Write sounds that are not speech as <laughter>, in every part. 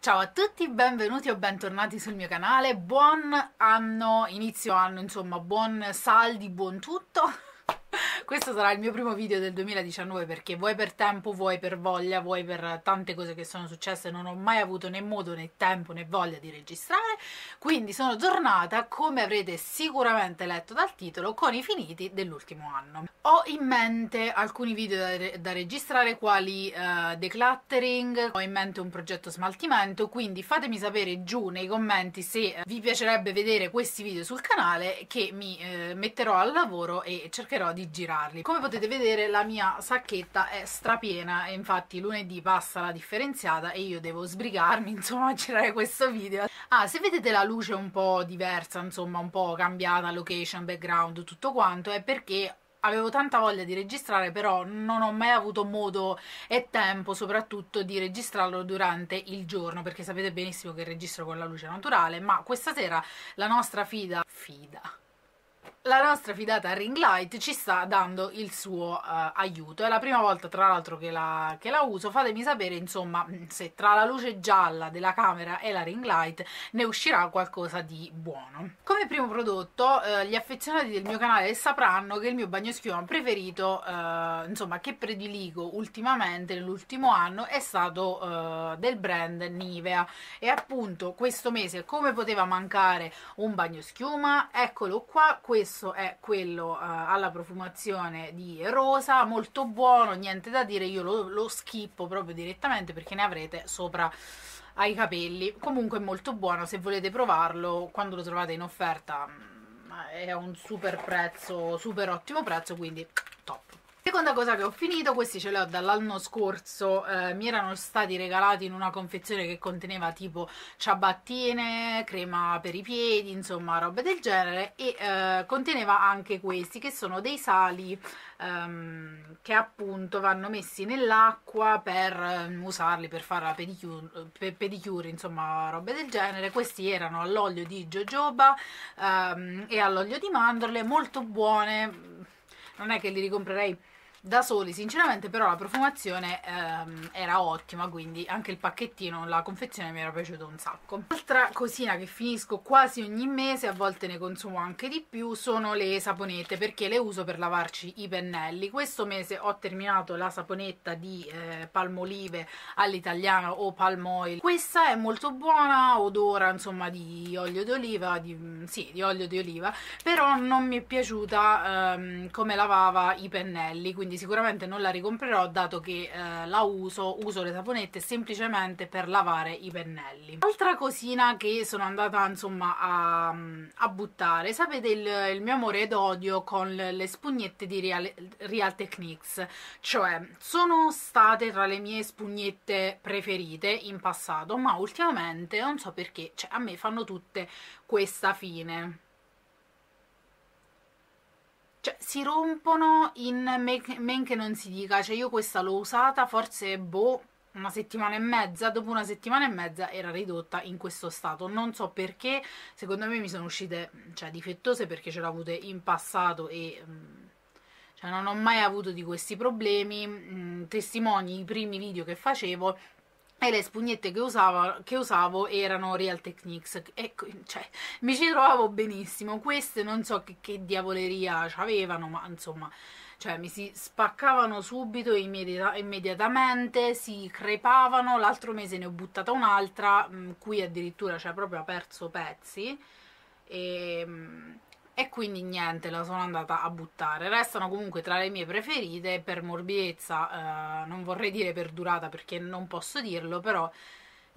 Ciao a tutti, benvenuti o bentornati sul mio canale, buon anno, inizio anno, insomma, buon saldi, buon tutto questo sarà il mio primo video del 2019 perché vuoi per tempo, vuoi per voglia, vuoi per tante cose che sono successe, non ho mai avuto né modo né tempo né voglia di registrare, quindi sono tornata, come avrete sicuramente letto dal titolo, con i finiti dell'ultimo anno. Ho in mente alcuni video da, re da registrare, quali uh, eh, decluttering, ho in mente un progetto smaltimento, quindi fatemi sapere giù nei commenti se eh, vi piacerebbe vedere questi video sul canale che mi eh, metterò al lavoro e cercherò di girare comprarli. Come potete vedere la mia sacchetta è strapiena e infatti lunedì passa la differenziata e io devo sbrigarmi <laughs> insomma a girare questo video. Ah, se vedete la luce un po' diversa, insomma un po' cambiata, location, background, tutto quanto, è perché avevo tanta voglia di registrare però non ho mai avuto modo e tempo soprattutto di registrarlo durante il giorno perché sapete benissimo che registro con la luce naturale ma questa sera la nostra fida fida la nostra fidata Ring Light ci sta dando il suo uh, aiuto. È la prima volta, tra l'altro, che la, che la uso. Fatemi sapere, insomma, mm, se tra la luce gialla della camera e la Ring Light ne uscirà qualcosa di buono. Come primo prodotto, uh, gli affezionati del mio canale sapranno che il mio bagnoschiuma preferito, uh, insomma, che prediligo ultimamente, nell'ultimo anno, è stato del brand Nivea. E appunto, questo mese, come poteva mancare un bagnoschiuma? Eccolo qua, questo questo è quello uh, alla profumazione di rosa, molto buono, niente da dire, io lo, lo schippo proprio direttamente perché ne avrete sopra ai capelli, comunque è molto buono, se volete provarlo, quando lo trovate in offerta mm, è a un super prezzo, super ottimo prezzo, quindi top. Seconda cosa che ho finito, questi ce li ho dall'anno scorso, eh, mi erano stati regalati in una confezione che conteneva tipo ciabattine, crema per i piedi, insomma robe del genere e eh, conteneva anche questi che sono dei sali ehm, che appunto vanno messi nell'acqua per eh, usarli per fare la pedicure, pedicure, insomma robe del genere, questi erano all'olio di jojoba ehm, e all'olio di mandorle, molto buone, non è che li ricomprerei da soli sinceramente però la profumazione ehm, era ottima quindi anche il pacchettino la confezione mi era piaciuta un sacco altra cosina che finisco quasi ogni mese a volte ne consumo anche di più sono le saponette perché le uso per lavarci i pennelli questo mese ho terminato la saponetta di eh, palmolive all'italiano o palmoil questa è molto buona odora insomma di olio d'oliva di, mm, sì di olio di oliva però non mi è piaciuta ehm, come lavava i pennelli quindi quindi sicuramente non la ricomprerò dato che eh, la uso, uso le saponette semplicemente per lavare i pennelli. Altra cosina che sono andata insomma a, a buttare, sapete il, il mio amore ed odio con le spugnette di Real, Real Techniques, cioè sono state tra le mie spugnette preferite in passato, ma ultimamente non so perché, cioè a me fanno tutte questa fine cioè, si rompono in men che non si dica, cioè io questa l'ho usata forse, boh, una settimana e mezza, dopo una settimana e mezza era ridotta in questo stato, non so perché, secondo me mi sono uscite, cioè, difettose perché ce l'ho avute in passato e... Mm, cioè, non ho mai avuto di questi problemi, mm, testimoni i primi video che facevo e le spugnette che usavo, che usavo erano Real Techniques e ecco, cioè, mi ci trovavo benissimo queste non so che, che diavoleria avevano ma insomma cioè mi si spaccavano subito immediata immediatamente, si crepavano, l'altro mese ne ho buttata un'altra, mm, qui addirittura cioè proprio ha perso pezzi e ehm, e quindi niente, la sono andata a buttare. Restano comunque tra le mie preferite per morbidezza, eh, non vorrei dire per durata perché non posso dirlo, però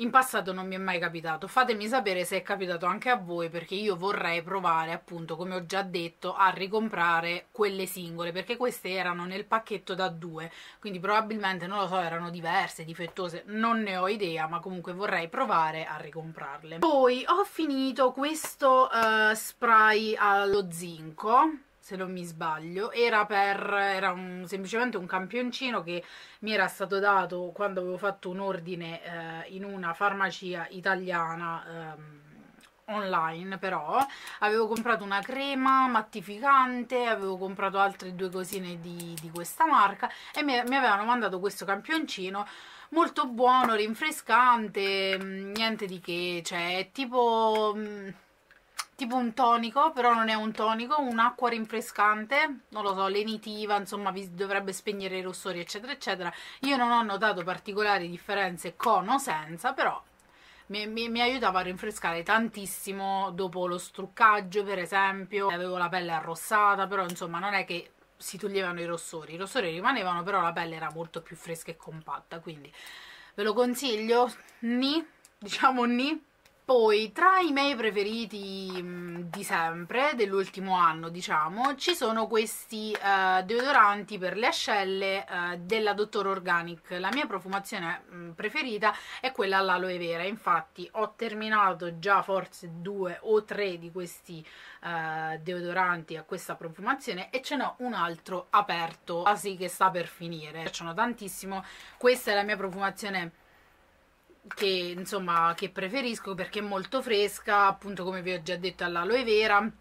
in passato non mi è mai capitato, fatemi sapere se è capitato anche a voi perché io vorrei provare appunto, come ho già detto, a ricomprare quelle singole perché queste erano nel pacchetto da due, quindi probabilmente, non lo so, erano diverse, difettose, non ne ho idea, ma comunque vorrei provare a ricomprarle. Poi ho finito questo uh, spray allo zinco se non mi sbaglio, era, per, era un, semplicemente un campioncino che mi era stato dato quando avevo fatto un ordine eh, in una farmacia italiana. Ehm, online però avevo comprato una crema mattificante avevo comprato altre due cosine di, di questa marca e mi, mi, avevano mandato questo campioncino molto buono rinfrescante mm, niente di che cioè tipo mm, tipo un tonico, però non è un tonico, un'acqua rinfrescante, non lo so, lenitiva, insomma vi dovrebbe spegnere i rossori eccetera eccetera. Io non ho notato particolari differenze con o senza, però mi, mi, mi, aiutava a rinfrescare tantissimo dopo lo struccaggio per esempio, avevo la pelle arrossata, però insomma non è che si toglievano i rossori, i rossori rimanevano però la pelle era molto più fresca e compatta, quindi ve lo consiglio, ni, diciamo ni, poi tra i miei preferiti mm, di sempre, dell'ultimo anno diciamo, ci sono questi uh, deodoranti per le ascelle uh, della Dottor Organic. La mia profumazione mh, mm, preferita è quella all'aloe vera, infatti ho terminato già forse due o tre di questi uh, deodoranti a questa profumazione e ce n'ho un altro aperto, quasi che sta per finire. Mi piacciono tantissimo, questa è la mia profumazione preferita che insomma che preferisco perché è molto fresca appunto come vi ho già detto all'aloe vera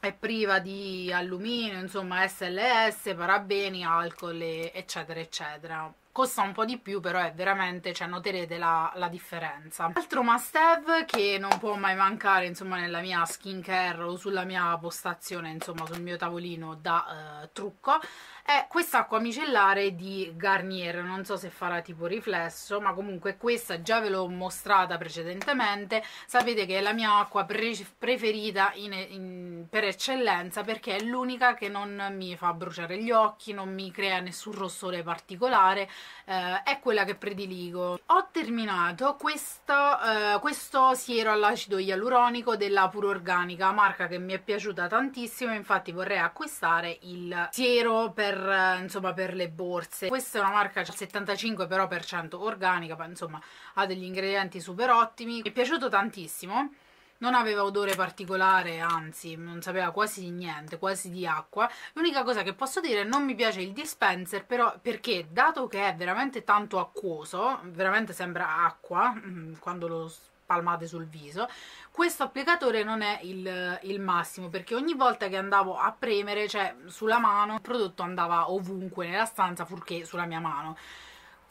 è priva di alluminio insomma SLS parabeni alcol eccetera eccetera costa un po' di più però è veramente, cioè noterete la, la differenza altro must have che non può mai mancare insomma nella mia skincare o sulla mia postazione insomma sul mio tavolino da eh, trucco è questa acqua micellare di Garnier non so se farà tipo riflesso ma comunque questa già ve l'ho mostrata precedentemente sapete che è la mia acqua pre preferita in, in, per eccellenza perché è l'unica che non mi fa bruciare gli occhi non mi crea nessun rossore particolare eh, è quella che prediligo. Ho terminato questo, eh, questo siero all'acido ialuronico della Puro Organica, marca che mi è piaciuta tantissimo, infatti vorrei acquistare il siero per, eh, insomma, per le borse. Questa è una marca 75% però per cento organica, ma, insomma ha degli ingredienti super ottimi, mi è piaciuto tantissimo non aveva odore particolare, anzi non sapeva quasi niente, quasi di acqua. L'unica cosa che posso dire, non mi piace il dispenser, però perché dato che è veramente tanto acquoso, veramente sembra acqua mm, quando lo palmate sul viso questo applicatore non è il, il, massimo perché ogni volta che andavo a premere cioè sulla mano il prodotto andava ovunque nella stanza purché sulla mia mano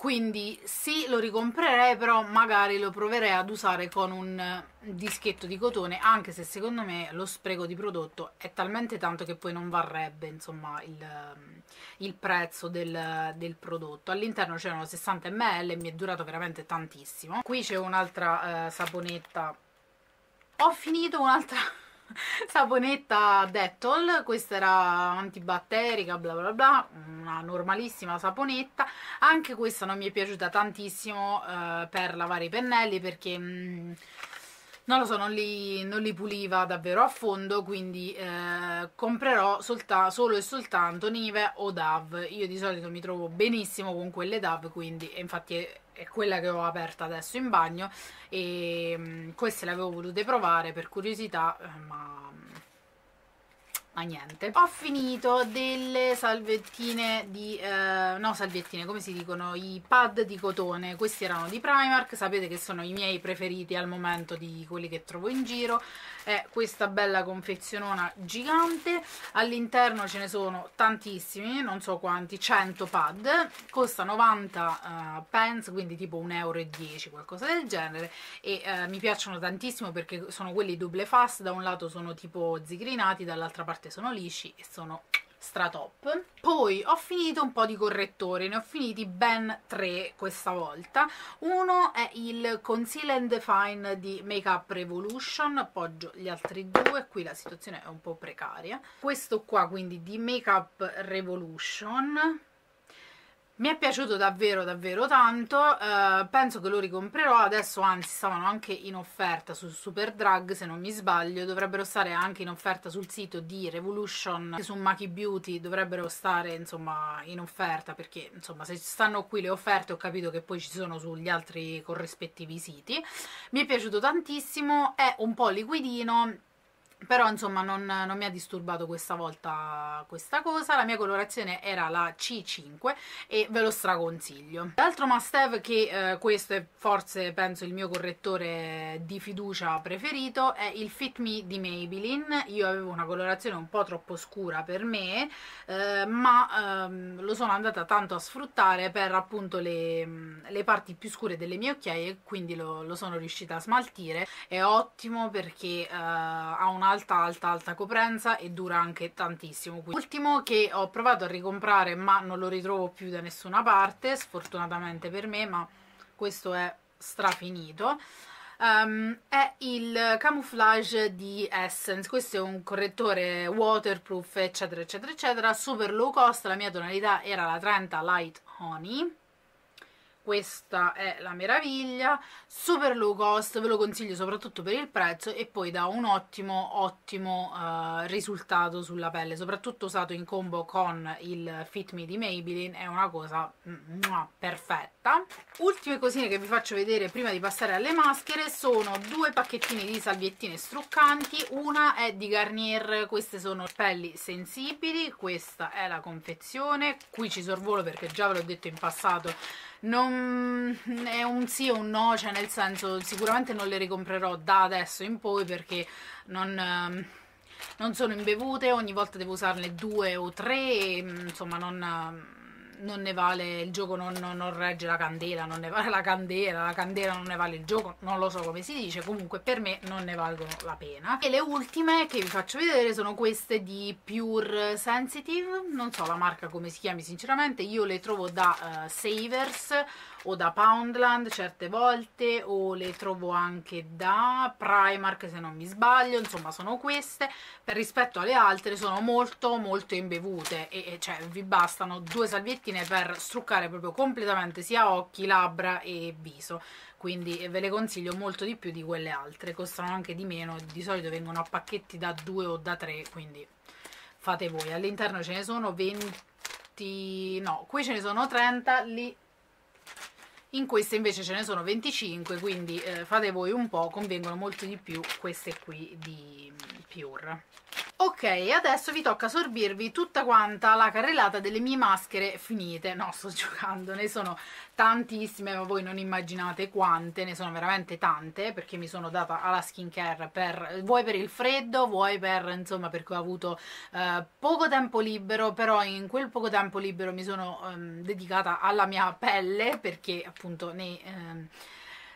quindi sì lo ricomprerei però magari lo proverei ad usare con un eh, dischetto di cotone anche se secondo me lo spreco di prodotto è talmente tanto che poi non varrebbe insomma il, ehm, il prezzo del, del prodotto all'interno c'erano 60 ml e mi è durato veramente tantissimo qui c'è un'altra eh, saponetta ho finito un'altra <laughs> saponetta Dettol, questa era antibatterica, bla bla bla, una normalissima saponetta, anche questa non mi è piaciuta tantissimo eh, per lavare i pennelli perché mh, mm, non lo so, non li, non li puliva davvero a fondo, quindi eh, comprerò solo e soltanto Nive o DAV. Io di solito mi trovo benissimo con quelle DAV, quindi infatti è, è quella che ho aperta adesso in bagno e ehm, mh, queste le avevo volute provare per curiosità, eh, ma a niente. Ho finito delle salvettine di... Eh, no, salvettine, come si dicono? I pad di cotone. Questi erano di Primark, sapete che sono i miei preferiti al momento di quelli che trovo in giro. È questa bella confezionona gigante. All'interno ce ne sono tantissimi, non so quanti, 100 pad. Costa 90 uh, eh, pence, quindi tipo 1,10 euro, qualcosa del genere. E uh, mi piacciono tantissimo perché sono quelli double fast. Da un lato sono tipo zigrinati, dall'altra parte parte sono lisci e sono stratop. Poi ho finito un po' di correttori, ne ho finiti ben tre questa volta. Uno è il Conceal and Define di Make Up Revolution, appoggio gli altri due, qui la situazione è un po' precaria. Questo qua quindi di Make Up Revolution, mi è piaciuto davvero davvero tanto eh, penso che lo ricomprerò adesso anzi stavano anche in offerta su Super Drug se non mi sbaglio dovrebbero stare anche in offerta sul sito di Revolution su Maki Beauty dovrebbero stare insomma in offerta perché insomma se stanno qui le offerte ho capito che poi ci sono sugli altri corrispettivi siti mi è piaciuto tantissimo è un po' liquidino però insomma non, non, mi ha disturbato questa volta questa cosa la mia colorazione era la C5 e ve lo straconsiglio l'altro must have che eh, questo è forse penso il mio correttore di fiducia preferito è il Fit Me di Maybelline io avevo una colorazione un po' troppo scura per me eh, ma ehm, lo sono andata tanto a sfruttare per appunto le, le parti più scure delle mie occhiaie quindi lo, lo, sono riuscita a smaltire è ottimo perché eh, ha un'altra alta alta alta coprenza e dura anche tantissimo Quindi, ultimo che ho provato a ricomprare ma non lo ritrovo più da nessuna parte sfortunatamente per me ma questo è strafinito Um, è il Camouflage di Essence, questo è un correttore waterproof eccetera eccetera eccetera, super low cost, la mia tonalità era la 30 Light Honey questa è la meraviglia, super low cost, ve lo consiglio soprattutto per il prezzo e poi dà un ottimo ottimo uh, risultato sulla pelle, soprattutto usato in combo con il Fit Me di Maybelline, è una cosa mm, mua, perfetta. Ultime cosine che vi faccio vedere prima di passare alle maschere sono due pacchettini di salviettine struccanti, una è di Garnier, queste sono pelli sensibili, questa è la confezione, qui ci sorvolo perché già ve l'ho detto in passato non è un sì o un no, cioè nel senso sicuramente non le ricomprerò da adesso in poi perché non, ehm, non sono imbevute, ogni volta devo usarne due o tre, e, insomma non ehm, non ne vale il gioco, non, non, non, regge la candela, non ne vale la candela, la candela non ne vale il gioco, non lo so come si dice, comunque per me non ne valgono la pena. E le ultime che vi faccio vedere sono queste di Pure Sensitive, non so la marca come si chiami sinceramente, io le trovo da uh, Savers o da Poundland certe volte o le trovo anche da Primark se non mi sbaglio, insomma sono queste, per rispetto alle altre sono molto molto imbevute e, e cioè vi bastano due salviettine mattine per struccare proprio completamente sia occhi, labbra e viso quindi eh, ve le consiglio molto di più di quelle altre costano anche di meno di solito vengono a pacchetti da 2 o da 3 quindi fate voi all'interno ce ne sono 20 no qui ce ne sono 30 lì in queste invece ce ne sono 25 quindi eh, fate voi un po' convengono molto di più queste qui di mm, Pure Ok, adesso vi tocca sorbirvi tutta quanta la carrellata delle mie maschere finite. No, sto <laughs> giocando, ne sono tantissime, ma voi non immaginate quante, ne sono veramente tante, perché mi sono data alla skincare per, vuoi per il freddo, vuoi per, insomma, perché ho avuto eh, poco tempo libero, però in quel poco tempo libero mi sono ehm, dedicata alla mia pelle, perché appunto ne... Ehm,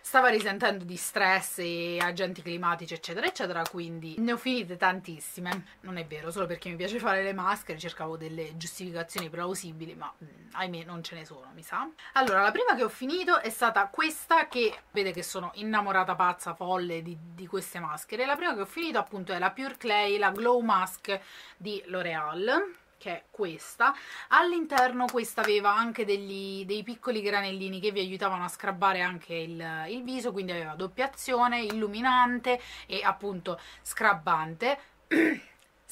stava risentendo di stress e agenti climatici eccetera eccetera quindi ne ho finite tantissime non è vero solo perché mi piace fare le maschere cercavo delle giustificazioni plausibili ma mh, mm, ahimè non ce ne sono mi sa allora la prima che ho finito è stata questa che vede che sono innamorata pazza folle di, di queste maschere la prima che ho finito appunto è la Pure Clay la Glow Mask di L'Oreal che è questa all'interno questa aveva anche degli, dei piccoli granellini che vi aiutavano a scrabbare anche il, il viso quindi aveva doppiazione, illuminante e appunto scrabbante <clears throat>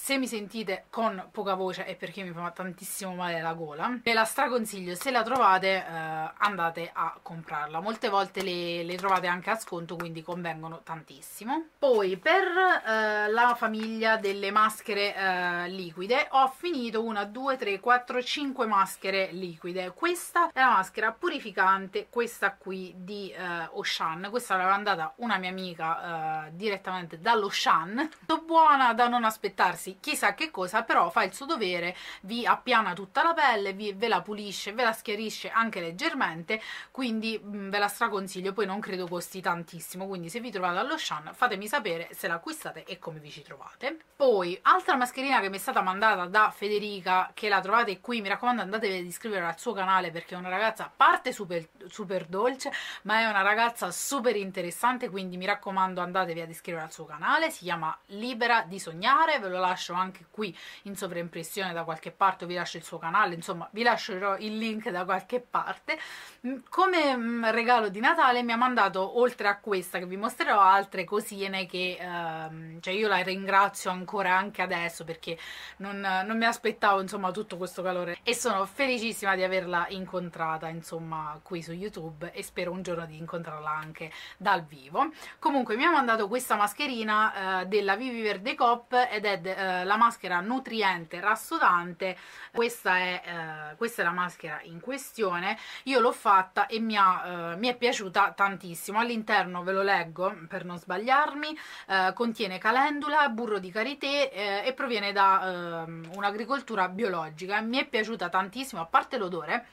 se mi sentite con poca voce è perché mi fa tantissimo male la gola ve la straconsiglio se la trovate eh, andate a comprarla molte volte le, le, trovate anche a sconto quindi convengono tantissimo poi per eh, la famiglia delle maschere eh, liquide ho finito una due, tre, quattro, cinque maschere liquide questa è la maschera purificante questa qui di Oshan eh, questa l'aveva andata una mia amica eh, direttamente dall'Oshan buona da non aspettarsi chissà che cosa, però fa il suo dovere, vi appiana tutta la pelle, vi, ve la pulisce, ve la schiarisce anche leggermente, quindi mh, mm, ve la straconsiglio, poi non credo costi tantissimo, quindi se vi trovate allo Shan fatemi sapere se l'acquistate e come vi ci trovate. Poi, altra mascherina che mi è stata mandata da Federica, che la trovate qui, mi raccomando andatevi ad iscrivere al suo canale perché è una ragazza, a parte super, super dolce, ma è una ragazza super interessante, quindi mi raccomando andatevi ad iscrivere al suo canale, si chiama Libera di Sognare, ve lo lascio lascio anche qui in sovraimpressione da qualche parte, vi lascio il suo canale, insomma vi lascerò il link da qualche parte. Mm, come mm, regalo di Natale mi ha mandato, oltre a questa che vi mostrerò, altre cosine che ehm, cioè io la ringrazio ancora anche adesso perché non, non mi aspettavo insomma tutto questo calore e sono felicissima di averla incontrata insomma qui su YouTube e spero un giorno di incontrarla anche dal vivo. Comunque mi ha mandato questa mascherina eh, della Vivi Verde Cop ed è eh, eh, la maschera nutriente rassodante questa è, eh, questa è, la maschera in questione io l'ho fatta e mi, ha, eh, mi, è piaciuta tantissimo all'interno ve lo leggo per non sbagliarmi eh, contiene calendula, burro di karité eh, e proviene da ehm, un'agricoltura biologica mi è piaciuta tantissimo a parte l'odore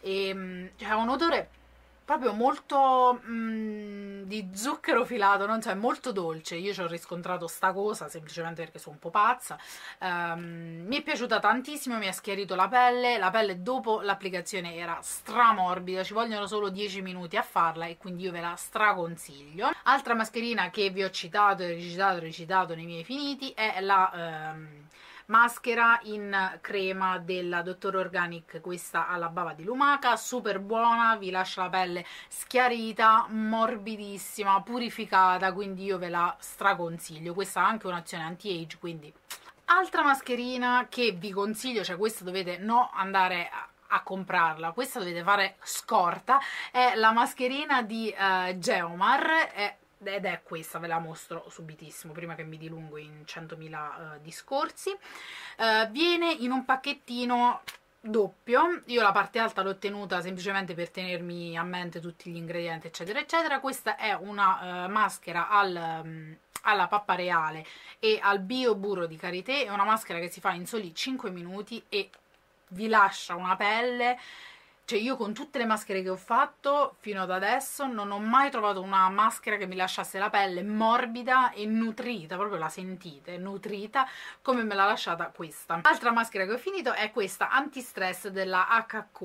e ehm, cioè, un odore proprio molto mh, mm, di zucchero filato, non so, è molto dolce. Io ci ho riscontrato sta cosa semplicemente perché sono un po' pazza. Um, mi è piaciuta tantissimo, mi ha schiarito la pelle. La pelle dopo l'applicazione era stramorbida, ci vogliono solo 10 minuti a farla e quindi io ve la straconsiglio. Altra mascherina che vi ho citato e ricitato e ricitato nei miei finiti è la... Um, maschera in crema della Dottor Organic, questa alla bava di lumaca, super buona, vi lascia la pelle schiarita, morbidissima, purificata, quindi io ve la straconsiglio. Questa ha anche un'azione anti-age, quindi... Altra mascherina che vi consiglio, cioè questa dovete no andare a comprarla, questa dovete fare scorta, è la mascherina di uh, Geomar, è ed è questa, ve la mostro subitissimo prima che mi dilungo in 100.000 uh, eh, discorsi uh, viene in un pacchettino doppio, io la parte alta l'ho tenuta semplicemente per tenermi a mente tutti gli ingredienti eccetera eccetera questa è una uh, maschera al, mm, alla pappa reale e al bio burro di karité è una maschera che si fa in soli 5 minuti e vi lascia una pelle cioè io con tutte le maschere che ho fatto fino ad adesso non ho mai trovato una maschera che mi lasciasse la pelle morbida e nutrita, proprio la sentite, nutrita come me l'ha lasciata questa. L'altra maschera che ho finito è questa anti-stress della HQ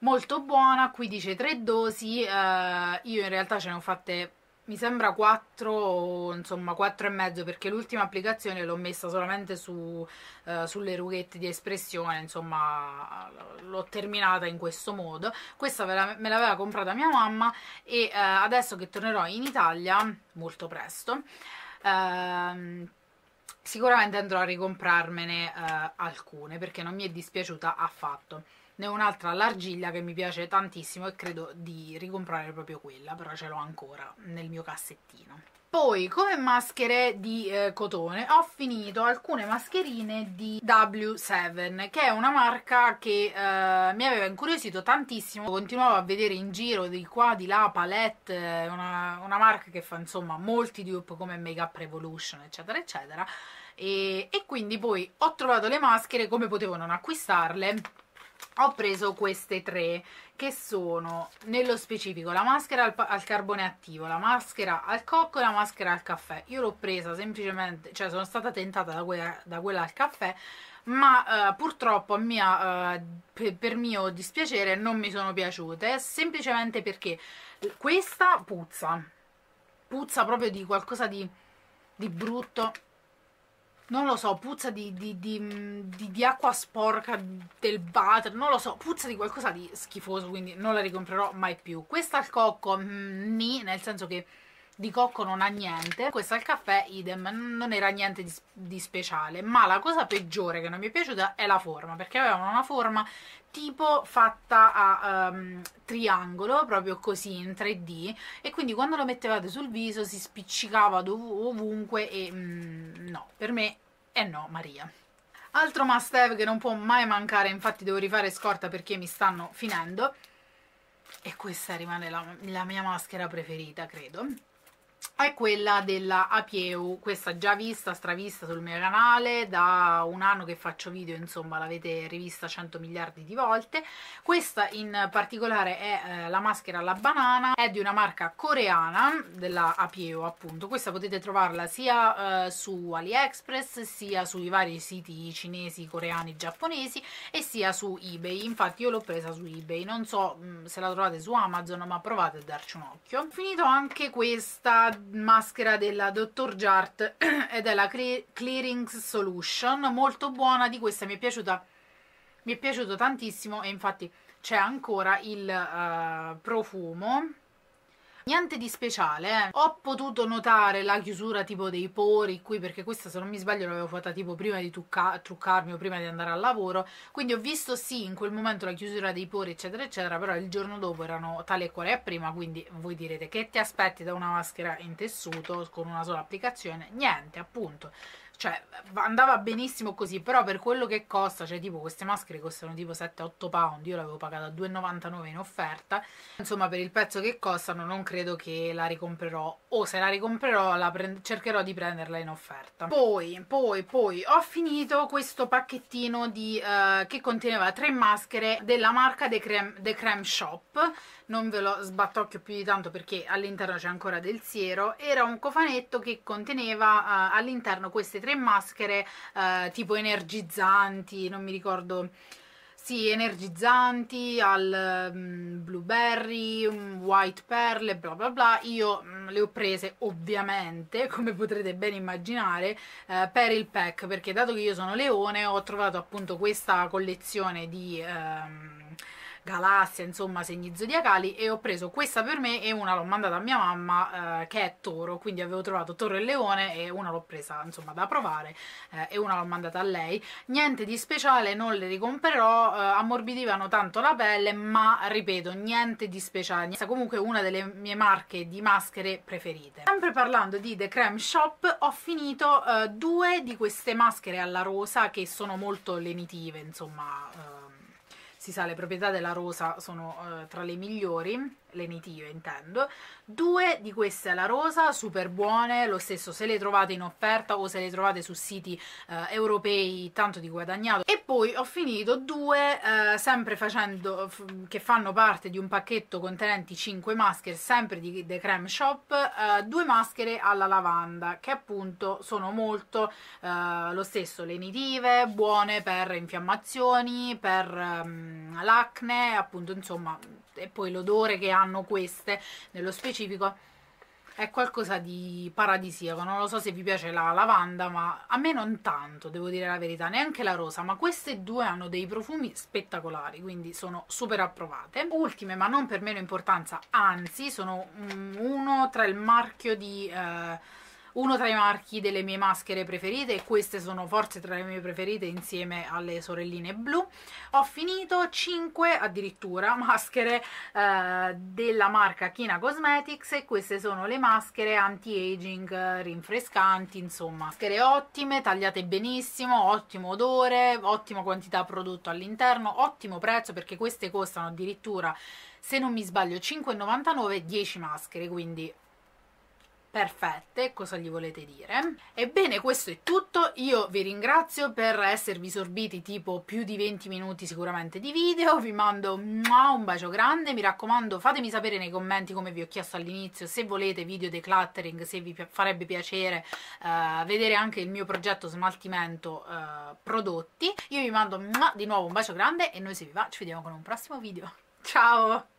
molto buona, qui dice tre dosi, eh, io in realtà ce ne ho fatte mi sembra 4, insomma 4 e mezzo, perché l'ultima applicazione l'ho messa solamente su, eh, sulle rughette di espressione, insomma l'ho terminata in questo modo. Questa la, me l'aveva comprata mia mamma e eh, adesso che tornerò in Italia, molto presto, ehm, sicuramente andrò a ricomprarmene eh, alcune, perché non mi è dispiaciuta affatto ne ho un'altra all'argiglia che mi piace tantissimo e credo di ricomprare proprio quella, però ce l'ho ancora nel mio cassettino. Poi, come maschere di eh, cotone, ho finito alcune mascherine di W7, che è una marca che eh, mi aveva incuriosito tantissimo. Continuavo a vedere in giro di qua, di là, Palette, eh, una, una marca che fa insomma molti dupe come Make Up Revolution, eccetera, eccetera. E, e quindi poi ho trovato le maschere, come potevo non acquistarle ho preso queste tre che sono nello specifico la maschera al, al, carbone attivo, la maschera al cocco e la maschera al caffè. Io l'ho presa semplicemente, cioè sono stata tentata da, que da quella al caffè, ma eh, purtroppo mia, eh, per, per mio dispiacere non mi sono piaciute, semplicemente perché questa puzza, puzza proprio di qualcosa di, di brutto non lo so, puzza di, di, di, di, acqua sporca del butter, non lo so, puzza di qualcosa di schifoso, quindi non la ricomprerò mai più. Questa al cocco, mm, nì, nel senso che di cocco non ha niente questo al caffè idem non era niente di, di, speciale ma la cosa peggiore che non mi è piaciuta è la forma perché avevano una forma tipo fatta a um, triangolo proprio così in 3D e quindi quando lo mettevate sul viso si spiccicava ovunque e mm, no per me è no Maria altro must have che non può mai mancare infatti devo rifare scorta perché mi stanno finendo e questa rimane la, la mia maschera preferita credo è quella della Apieu, questa già vista, stravista sul mio canale, da un anno che faccio video, insomma l'avete rivista 100 miliardi di volte, questa in particolare è eh, la maschera alla banana, è di una marca coreana, della Apieu appunto, questa potete trovarla sia eh, su AliExpress, sia sui vari siti cinesi, coreani, giapponesi e sia su eBay, infatti io l'ho presa su eBay, non so mh, mm, se la trovate su Amazon ma provate a darci un occhio. Ho finito anche questa maschera della Dr. Jart ed <clears throat> è la Clearing Solution, molto buona, di questa mi è piaciuta, mi è piaciuto tantissimo e infatti c'è ancora il uh, profumo Niente di speciale, eh. Ho potuto notare la chiusura tipo dei pori qui, perché questa se non mi sbaglio l'avevo fatta tipo prima di truccarmi o prima di andare al lavoro, quindi ho visto sì in quel momento la chiusura dei pori eccetera eccetera, però il giorno dopo erano tale e quale a prima, quindi voi direte che ti aspetti da una maschera in tessuto con una sola applicazione? Niente, appunto cioè andava benissimo così, però per quello che costa, cioè tipo queste maschere costano tipo 7-8 pound, io l'avevo pagata 2,99 in offerta, insomma per il pezzo che costano non credo che la ricomprerò o se la ricomprerò la cercherò di prenderla in offerta. Poi, poi, poi ho finito questo pacchettino di, uh, che conteneva tre maschere della marca The Creme, The Creme Shop, non ve lo sbattocchio più di tanto perché all'interno c'è ancora del siero, era un cofanetto che conteneva uh, all'interno queste tre tre maschere eh, tipo energizzanti, non mi ricordo... Sì, energizzanti, al um, blueberry, white pearl bla bla bla. Io um, le ho prese ovviamente, <laughs> come potrete ben immaginare, eh, per il pack, perché dato che io sono leone ho trovato appunto questa collezione di... Ehm, galassia, insomma, segni zodiacali e ho preso questa per me e una l'ho mandata a mia mamma eh, che è Toro, quindi avevo trovato Toro e Leone e una l'ho presa, insomma, da provare eh, e una l'ho mandata a lei. Niente di speciale, non le ricomprerò, eh, ammorbidivano tanto la pelle, ma ripeto, niente di speciale. Questa comunque una delle mie marche di maschere preferite. Sempre parlando di The Creme Shop, ho finito eh, due di queste maschere alla rosa che sono molto lenitive, insomma eh, si sa le proprietà della rosa sono eh, tra le migliori lenitive intendo due di queste alla rosa super buone lo stesso se le trovate in offerta o se le trovate su siti eh, europei tanto di guadagnato e poi ho finito due eh, sempre facendo che fanno parte di un pacchetto contenenti 5 maschere sempre di The Creme Shop eh, due maschere alla lavanda che appunto sono molto eh, lo stesso lenitive buone per infiammazioni per um, l'acne appunto insomma e poi l'odore che hanno queste nello specifico è qualcosa di paradisiaco, non lo so se vi piace la lavanda, ma a me non tanto, devo dire la verità, neanche la rosa, ma queste due hanno dei profumi spettacolari, quindi sono super approvate. Ultime, ma non per meno importanza, anzi, sono mm, uno tra il marchio di... Eh, uno tra i marchi delle mie maschere preferite, e queste sono forse tra le mie preferite insieme alle sorelline blu. Ho finito 5 addirittura <laughs> maschere eh, della marca Kina Cosmetics e queste sono le maschere anti-aging eh, rinfrescanti, insomma, maschere ottime, tagliate benissimo, ottimo odore, ottima quantità prodotto all'interno, ottimo prezzo perché queste costano addirittura se non mi sbaglio 5,99 10 maschere, quindi perfette, cosa gli volete dire? Ebbene questo è tutto, io vi ringrazio per esservi sorbiti tipo più di 20 minuti sicuramente di video, vi mando un bacio grande, mi raccomando fatemi sapere nei commenti come vi ho chiesto all'inizio se volete video decluttering, se vi farebbe piacere uh, vedere anche il mio progetto smaltimento uh, prodotti, io vi mando di nuovo un bacio grande e noi se vi va ci vediamo con un prossimo video, ciao!